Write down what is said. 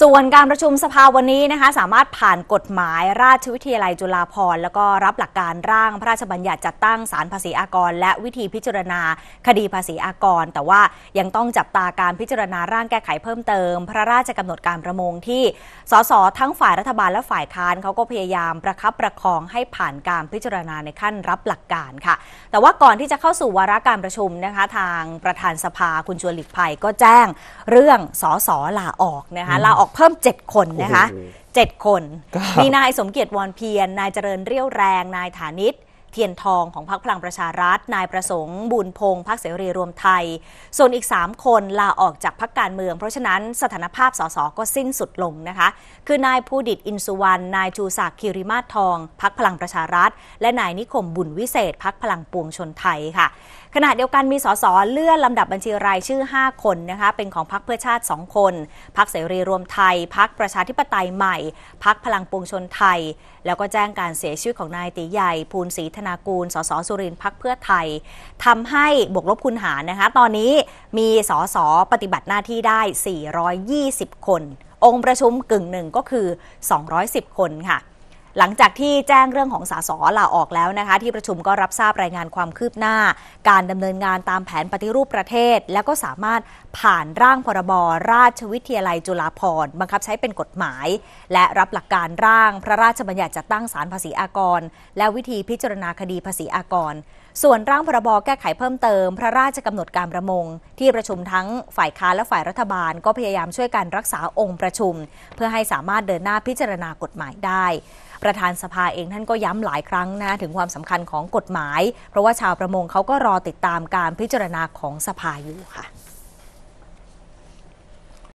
ส่วนการประชุมสภาวันนี้นะคะสามารถผ่านกฎหมายราชวิทยาลัยจุฬาภรณ์แล้วก็รับหลักการร่างพระราชบัญญัติจัดตั้งศาลภาษีอากร และวิธีพิจารณาคดีภาษีอากร แต่ว่ายังต้องจับตาการพิจารณาร่างแก้ไขเพิ่มเติม พระราชกำหนดการประมงที่ สสทั้งฝ่ายรัฐบาลและฝ่ายค้านเขาก็พยายามประคับประคองให้ผ่านการพิจารณาในขั้นรับหลักการค่ะ แต่ว่าก่อนที่จะเข้าสู่วาระการประชุมนะคะทางประธานสภาคุณชวนหลีกภัยก็แจ้งเรื่องสสลาออกนะคะลาออกเพิ่ม 7 คนนะคะ 7 คน มีนายสมเกียรติวอนเพียรนายเจริญเรี่ยวแรง นายฐานิตเทียนทองของพรรคพลังประชารัฐ นายประสงค์บุญพงศ์พรรคเสรีรวมไทย ส่วนอีก 3 คนลาออกจากพรรคการเมือง เพราะฉะนั้นสถานภาพสสก็สิ้นสุดลงนะคะ คือนายภูดิตอินสุวรรณ นายชูศักดิ์คิริมาศทองพรรคพลังประชารัฐ และนายนิคมบุญวิเศษพรรคพลังปวงชนไทยค่ะ ขณะเดียวกันมีสสเลื่อนลำดับบัญชีรายชื่อ 5 คนนะคะ เป็นของพรรคเพื่อชาติ2คนพรรคเสรีรวมไทยพรรคประชาธิปไตยใหม่พรรคพลังปวงชนไทย แล้วก็แจ้งการเสียชีวิตของนายตีใหญ่ภูลศรีนากูลสสสุรินทร์พักเพื่อไทย ทำให้บวกลบคูณหารนะคะ ตอนนี้มีสสปฏิบัติหน้าที่ได้ 420 คน องค์ประชุมกึ่งหนึ่งก็คือ 210 คนค่ะหลังจากที่แจ้งเรื่องของสสลาออกแล้วนะคะ ที่ประชุมก็รับทราบรายงานความคืบหน้า การดำเนินงานตามแผนปฏิรูปประเทศ แล้วก็สามารถผ่านร่างพรบราชวิทยาลัยจุฬาภร์บังคับใช้เป็นกฎหมาย และรับหลักการร่างพระราชบัญญัติจัดตั้งศาลภาษีอากร และวิธีพิจารณาคดีภาษีอากร ส่วนร่างพรบแก้ไขเพิ่มเติม พระราชกำหนดการประมงที่ประชุมทั้งฝ่ายค้านและฝ่ายรัฐบาลก็พยายามช่วยกันรักษาองค์ประชุม เพื่อให้สามารถเดินหน้าพิจารณากฎหมายได้ประธานสภาเองท่านก็ย้ำหลายครั้งนะ ถึงความสำคัญของกฎหมาย เพราะว่าชาวประมงเขาก็รอติดตามการพิจารณาของสภาอยู่ค่ะ